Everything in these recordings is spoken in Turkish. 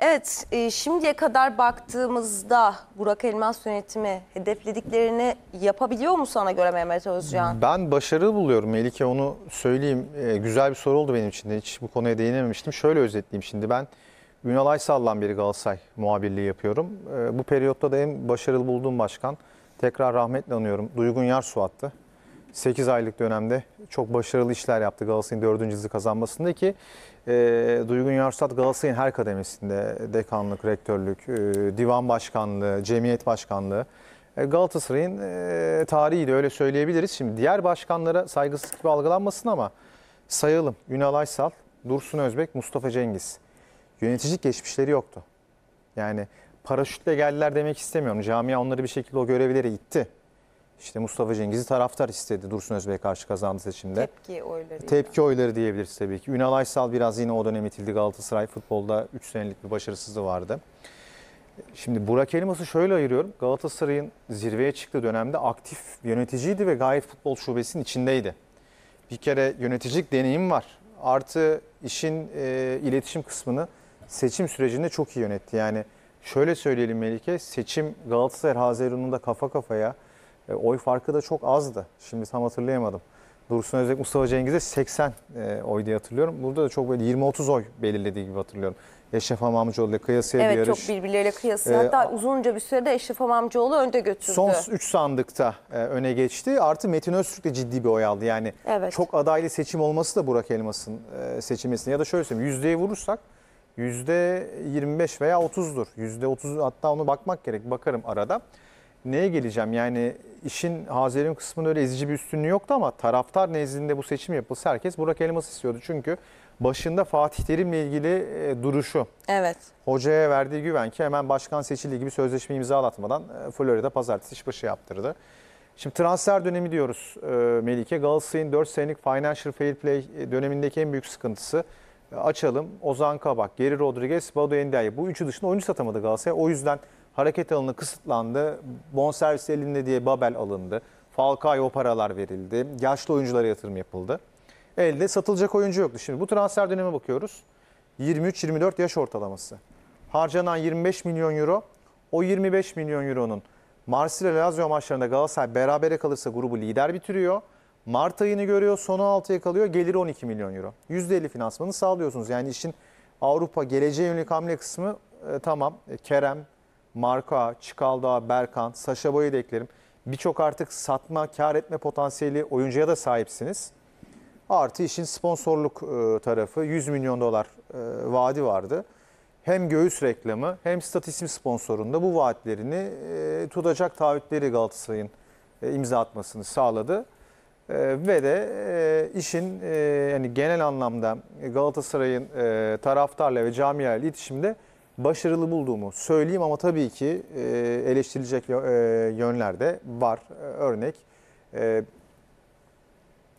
Evet, e, şimdiye kadar baktığımızda Burak Elmas yönetimi hedeflediklerini yapabiliyor mu sana göre Mehmet Özcan? Ben başarılı buluyorum Melike onu söyleyeyim. E, güzel bir soru oldu benim için de hiç bu konuya değinememiştim. Şöyle özetleyeyim şimdi ben Ünal Aysal'dan beri Galatasaray muhabirliği yapıyorum. E, bu periyotta da en başarılı bulduğum başkan tekrar rahmetle anıyorum Duygun Yarsuat'tı. 8 aylık dönemde çok başarılı işler yaptı Galatasaray'ın 4. yılı kazanmasında ki e, Duygun Yarsat Galatasaray'ın her kademesinde dekanlık, rektörlük, e, divan başkanlığı, cemiyet başkanlığı e, Galatasaray'ın e, tarihi de öyle söyleyebiliriz. Şimdi diğer başkanlara saygısızlık gibi algılanmasın ama sayalım. Ünal Aysal, Dursun Özbek, Mustafa Cengiz. Yöneticilik geçmişleri yoktu. Yani paraşütle geldiler demek istemiyorum. Camia onları bir şekilde o görevlere itti. İşte Mustafa Cengiz'i taraftar istedi Dursun Özbek'e karşı kazandı seçimde. Tepki oyları. Tepki oyları diyebiliriz tabii ki. Ünal Aysal biraz yine o dönem itildi Galatasaray futbolda 3 senelik bir başarısızlığı vardı. Şimdi Burak Elmas'ı şöyle ayırıyorum. Galatasaray'ın zirveye çıktığı dönemde aktif yöneticiydi ve gayet futbol şubesinin içindeydi. Bir kere yöneticilik deneyim var. Artı işin e, iletişim kısmını seçim sürecinde çok iyi yönetti. Yani şöyle söyleyelim Melike, seçim Galatasaray Haziran'ında kafa kafaya e, oy farkı da çok azdı. Şimdi tam hatırlayamadım. Dursun Özbek Mustafa Cengiz'e 80 e, oy diye hatırlıyorum. Burada da çok böyle 20-30 oy belirlediği gibi hatırlıyorum. Eşref Hamamcıoğlu ile kıyasıya evet, bir yarış. Evet çok birbirleriyle kıyasıya. Ee, Hatta uzunca bir sürede Eşref Hamamcıoğlu önde götürdü. Son 3 sandıkta e, öne geçti. Artı Metin Öztürk de ciddi bir oy aldı. Yani evet. çok adaylı seçim olması da Burak Elmas'ın e, seçilmesine. Ya da şöyle söyleyeyim yüzdeye vurursak yüzde %25 veya 30'dur. Yüzde %30 hatta onu bakmak gerek. Bakarım arada neye geleceğim? Yani işin Hazer'in kısmının öyle ezici bir üstünlüğü yoktu ama taraftar nezdinde bu seçim yapılsa herkes Burak Elmas istiyordu. Çünkü başında Fatih Terim'le ilgili e, duruşu. Evet. Hocaya verdiği güven ki hemen başkan seçildiği gibi sözleşme imzalatmadan e, Florida pazartesi işbaşı yaptırdı. Şimdi transfer dönemi diyoruz e, Melike. Galatasaray'ın 4 senelik Financial Fair Play e, dönemindeki en büyük sıkıntısı e, açalım. Ozan Kabak, Geri Rodriguez, Bado Endiaye. Bu üçü dışında oyuncu satamadı Galatasaray. O yüzden Hareket alanı kısıtlandı. Bonservis elinde diye Babel alındı. Falcao'ya o paralar verildi. Yaşlı oyunculara yatırım yapıldı. Elde satılacak oyuncu yoktu. Şimdi bu transfer döneme bakıyoruz. 23-24 yaş ortalaması. Harcanan 25 milyon euro. O 25 milyon euronun Marsilya Lazio maçlarında Galatasaray berabere kalırsa grubu lider bitiriyor. Mart ayını görüyor, sonu 6'ya kalıyor, geliri 12 milyon euro. %50 finansmanı sağlıyorsunuz. Yani işin Avrupa geleceğe yönelik hamle kısmı e, tamam. E, Kerem, Marka Ağa, Çikaldağ, Berkan, Saşa Boy'u da eklerim. Birçok artık satma, kar etme potansiyeli oyuncuya da sahipsiniz. Artı işin sponsorluk e, tarafı 100 milyon dolar e, vaadi vardı. Hem göğüs reklamı hem statisim sponsorunda bu vaatlerini e, tutacak taahhütleri Galatasaray'ın imza atmasını sağladı. Ve de işin yani genel anlamda Galatasaray'ın taraftarla ve camia iletişimde başarılı bulduğumu söyleyeyim ama tabii ki e, eleştirilecek e, yönler de var. E, örnek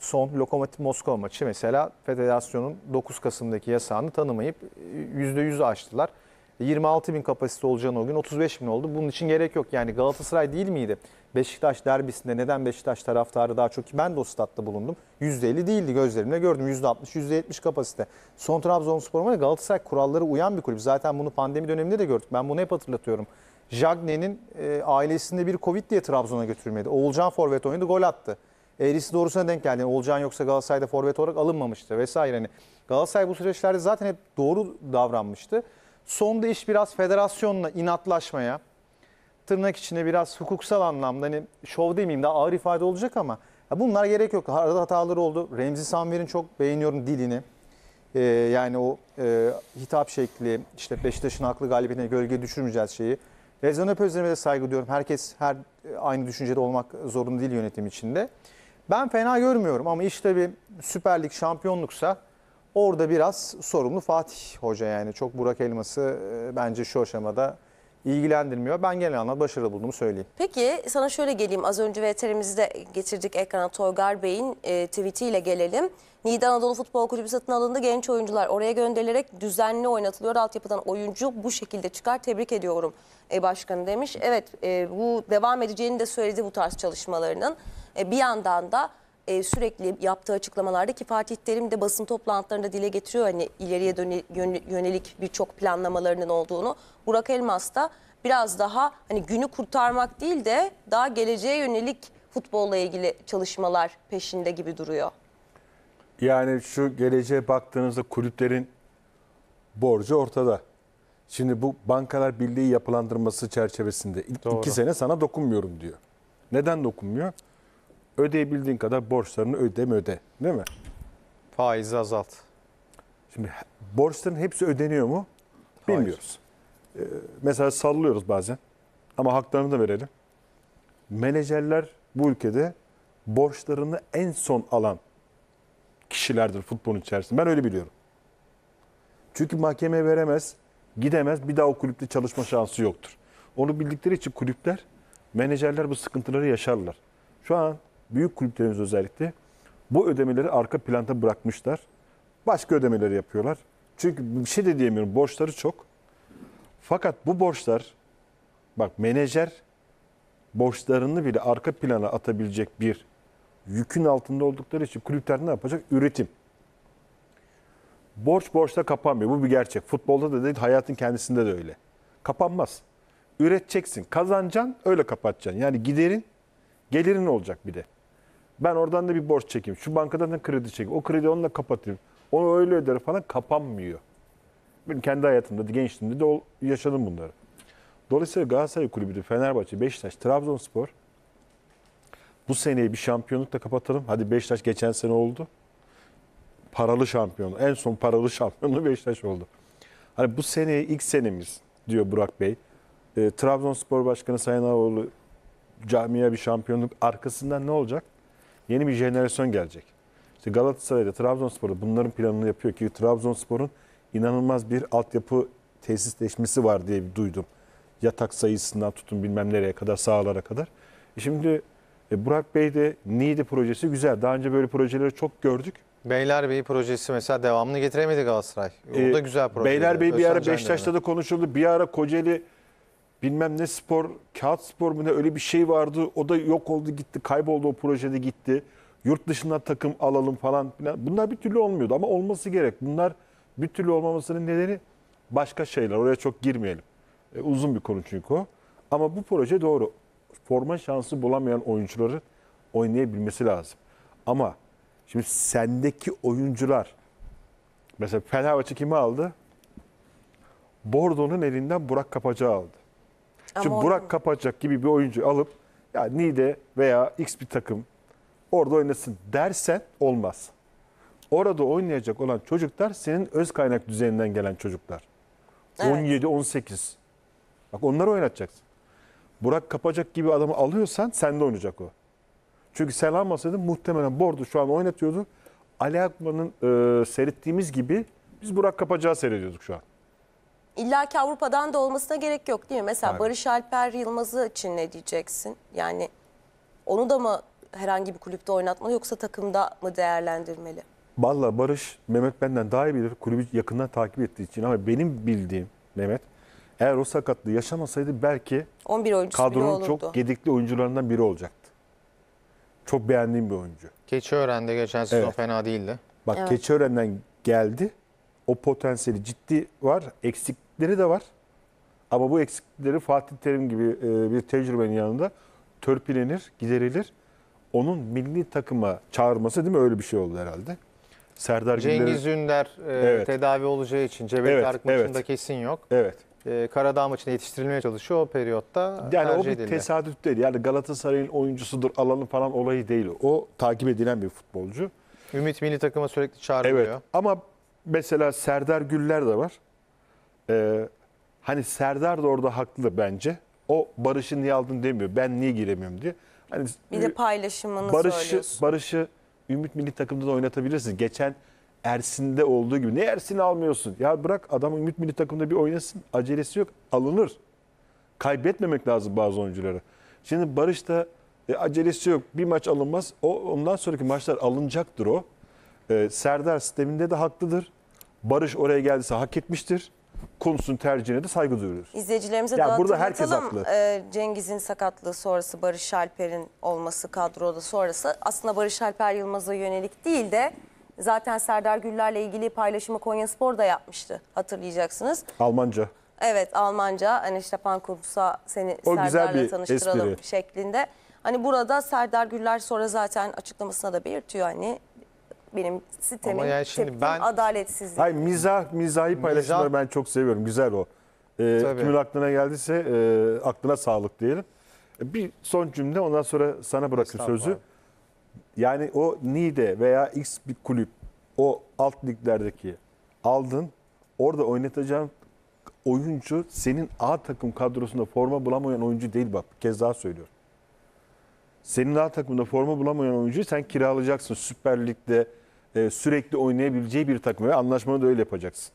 son Lokomotiv Moskova maçı mesela federasyonun 9 Kasım'daki yasağını tanımayıp %100'ü açtılar. 26 bin kapasite olacağını o gün 35 bin oldu. Bunun için gerek yok. Yani Galatasaray değil miydi? Beşiktaş derbisinde neden Beşiktaş taraftarı daha çok ki ben de o statta bulundum. %50 değildi gözlerimle gördüm. %60, %70 kapasite. Son Trabzonspor maçı Galatasaray kuralları uyan bir kulüp. Zaten bunu pandemi döneminde de gördük. Ben bunu hep hatırlatıyorum. Jagne'nin e, ailesinde bir Covid diye Trabzon'a götürülmedi. Oğulcan forvet oynadı, gol attı. Eğrisi doğrusuna denk geldi. Yani Olcan yoksa Galatasaray'da forvet olarak alınmamıştı vesaire. Yani Galatasaray bu süreçlerde zaten hep doğru davranmıştı. Sonda iş biraz federasyonla inatlaşmaya, tırnak içinde biraz hukuksal anlamda hani şov demeyeyim daha ağır ifade olacak ama ya bunlar gerek yok. Arada hataları oldu. Remzi Sanver'in çok beğeniyorum dilini. Ee, yani o e, hitap şekli, işte Beşiktaş'ın haklı galibiyetine gölge düşürmeyeceğiz şeyi. Rezan Öpözler'e de saygı duyuyorum. Herkes her e, aynı düşüncede olmak zorunda değil yönetim içinde. Ben fena görmüyorum ama işte bir Süper Lig şampiyonluksa orada biraz sorumlu Fatih Hoca yani. Çok Burak Elmas'ı e, bence şu aşamada ilgilendirmiyor. Ben genel anlamda başarılı bulduğumu söyleyeyim. Peki sana şöyle geleyim. Az önce VTR'mizde getirdik ekrana Toygar Bey'in e, tweetiyle gelelim. Nida Anadolu Futbol Kulübü satın alındı. Genç oyuncular oraya gönderilerek düzenli oynatılıyor. Altyapıdan oyuncu bu şekilde çıkar. Tebrik ediyorum e, başkanı demiş. Evet e, bu devam edeceğini de söyledi bu tarz çalışmalarının. E, bir yandan da e, sürekli yaptığı açıklamalarda ki Fatih Terim de basın toplantılarında dile getiriyor hani ileriye döne, yönelik birçok planlamalarının olduğunu. Burak Elmas da biraz daha hani günü kurtarmak değil de daha geleceğe yönelik futbolla ilgili çalışmalar peşinde gibi duruyor. Yani şu geleceğe baktığınızda kulüplerin borcu ortada. Şimdi bu Bankalar Birliği yapılandırması çerçevesinde Doğru. iki sene sana dokunmuyorum diyor. Neden dokunmuyor? ödeyebildiğin kadar borçlarını ödeme öde. Değil mi? Faizi azalt. Şimdi borçların hepsi ödeniyor mu? Bilmiyoruz. Ee, mesela sallıyoruz bazen. Ama haklarını da verelim. Menajerler bu ülkede borçlarını en son alan kişilerdir futbolun içerisinde. Ben öyle biliyorum. Çünkü mahkemeye veremez, gidemez, bir daha o kulüpte çalışma şansı yoktur. Onu bildikleri için kulüpler, menajerler bu sıkıntıları yaşarlar. Şu an büyük kulüplerimiz özellikle bu ödemeleri arka planda bırakmışlar. Başka ödemeleri yapıyorlar. Çünkü bir şey de diyemiyorum. Borçları çok. Fakat bu borçlar bak menajer borçlarını bile arka plana atabilecek bir yükün altında oldukları için kulüpler ne yapacak? Üretim. Borç borçla kapanmıyor. Bu bir gerçek. Futbolda da değil, hayatın kendisinde de öyle. Kapanmaz. Üreteceksin, kazanacaksın, öyle kapatacaksın. Yani giderin, gelirin olacak bir de. Ben oradan da bir borç çekeyim. Şu bankadan da kredi çekeyim. O kredi onunla kapatayım. Onu öyle öder falan kapanmıyor. Benim kendi hayatımda, gençliğimde de yaşadım bunları. Dolayısıyla Galatasaray Kulübü, Fenerbahçe, Beşiktaş, Trabzonspor bu seneyi bir şampiyonlukla kapatalım. Hadi Beşiktaş geçen sene oldu. Paralı şampiyon. En son paralı şampiyonu Beşiktaş oldu. Hani bu seneyi ilk senemiz diyor Burak Bey. E, Trabzonspor Başkanı Sayın Ağoğlu camiye bir şampiyonluk arkasından ne olacak? Yeni bir jenerasyon gelecek. İşte Galatasaray'da Trabzonspor'da bunların planını yapıyor ki Trabzonspor'un inanılmaz bir altyapı tesisleşmesi var diye duydum. Yatak sayısından tutun bilmem nereye kadar sahalara kadar. E şimdi e, Burak Bey de Nidi projesi güzel. Daha önce böyle projeleri çok gördük. Beyler Bey projesi mesela devamını getiremedi Galatasaray. O da e, güzel proje. Beyler Bey bir ara Beşiktaş'ta da konuşuldu. Bir ara Kocaeli bilmem ne spor, kağıt spor mu ne öyle bir şey vardı. O da yok oldu gitti, kayboldu o projede gitti. Yurt dışından takım alalım falan filan. Bunlar bir türlü olmuyordu ama olması gerek. Bunlar bir türlü olmamasının nedeni başka şeyler. Oraya çok girmeyelim. E, uzun bir konu çünkü o. Ama bu proje doğru. Forma şansı bulamayan oyuncuları oynayabilmesi lazım. Ama şimdi sendeki oyuncular mesela Fenerbahçe kimi aldı? Bordo'nun elinden Burak Kapacı aldı. Ama Şimdi Burak olmuyor. Kapacak gibi bir oyuncu alıp ya Nide veya X bir takım orada oynasın dersen olmaz. Orada oynayacak olan çocuklar senin öz kaynak düzeninden gelen çocuklar. Evet. 17 18. Bak onları oynatacaksın. Burak Kapacak gibi adamı alıyorsan sen de oynayacak o. Çünkü sen almasaydın muhtemelen Bordu şu an oynatıyordu. Ali Akman'ın e, seyrettiğimiz gibi biz Burak kapacağı seyrediyorduk şu an. İlla ki Avrupa'dan da olmasına gerek yok değil mi? Mesela Aynen. Barış Alper Yılmaz'ı için ne diyeceksin? Yani onu da mı herhangi bir kulüpte oynatmalı yoksa takımda mı değerlendirmeli? Valla Barış, Mehmet benden daha iyi bilir. Kulübü yakından takip ettiği için ama benim bildiğim Mehmet eğer o sakatlığı yaşamasaydı belki 11 kadronun çok gedikli oyuncularından biri olacaktı. Çok beğendiğim bir oyuncu. Keçiören'de geçen sezon Evet. fena değildi. Bak Evet. Keçiören'den geldi o potansiyeli ciddi var. Eksikleri de var. Ama bu eksikleri Fatih Terim gibi e, bir tecrübenin yanında törpülenir, giderilir. Onun milli takıma çağırması değil mi? Öyle bir şey oldu herhalde. Serdar Cengiz Gülleri... Ünder e, evet. tedavi olacağı için Cebel evet, Tarık evet. maçında kesin yok. Evet. E, Karadağ maçına yetiştirilmeye çalışıyor o periyotta. Yani o bir edildi. tesadüf değil. Yani Galatasaray'ın oyuncusudur alanı falan olayı değil. O takip edilen bir futbolcu. Ümit milli takıma sürekli çağrılıyor. Evet ama mesela Serdar Güller de var. Ee, hani Serdar da orada haklı bence. O Barış'ı niye aldın demiyor. Ben niye giremiyorum diye. Hani bir de paylaşımını Barış'ı, söylüyorsun. Barış'ı Ümit Milli Takım'da da oynatabilirsin. Geçen Ersin'de olduğu gibi. Ne Ersin'i almıyorsun? Ya bırak adam Ümit Milli Takım'da bir oynasın. Acelesi yok. Alınır. Kaybetmemek lazım bazı oyuncuları. Şimdi Barış da e, acelesi yok. Bir maç alınmaz. O ondan sonraki maçlar alınacaktır o. Ee, Serdar sisteminde de haklıdır. Barış oraya geldiyse hak etmiştir. Konusun tercihine de saygı duyuyoruz. İzleyicilerimize yani daha burada herkes haklı. Ee, Cengiz'in sakatlığı sonrası Barış Alper'in olması kadroda sonrası aslında Barış Alper Yılmaz'a yönelik değil de zaten Serdar Güller'le ilgili paylaşımı Konya Spor da yapmıştı hatırlayacaksınız. Almanca. Evet Almanca hani işte Pankursa seni o Serdar'la tanıştıralım espri. şeklinde. Hani burada Serdar Güller sonra zaten açıklamasına da belirtiyor hani benim sitemin Ama yani şimdi tepkim ben- adaletsizlik. Hayır mizah, mizahi paylaşımları ben çok seviyorum. Güzel o. Ee, Tabii. kimin aklına geldiyse e, aklına sağlık diyelim. E, bir son cümle ondan sonra sana bırakır sözü. Yani o Niğde veya X bir kulüp o alt liglerdeki aldın orada oynatacağın oyuncu senin A takım kadrosunda forma bulamayan oyuncu değil bak kez daha söylüyorum. Senin A takımında forma bulamayan oyuncuyu sen kiralayacaksın Süper Lig'de e, sürekli oynayabileceği bir takım ve anlaşmanı da öyle yapacaksın.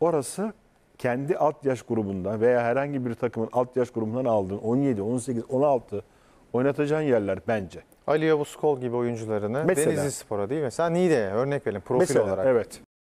Orası kendi alt yaş grubundan veya herhangi bir takımın alt yaş grubundan aldığın 17, 18, 16 oynatacağın yerler bence. Ali Yavuz Kol gibi oyuncularını Mesela. Denizli Spor'a değil mi? Sen niye de? örnek verelim profil Mesela, olarak. Evet.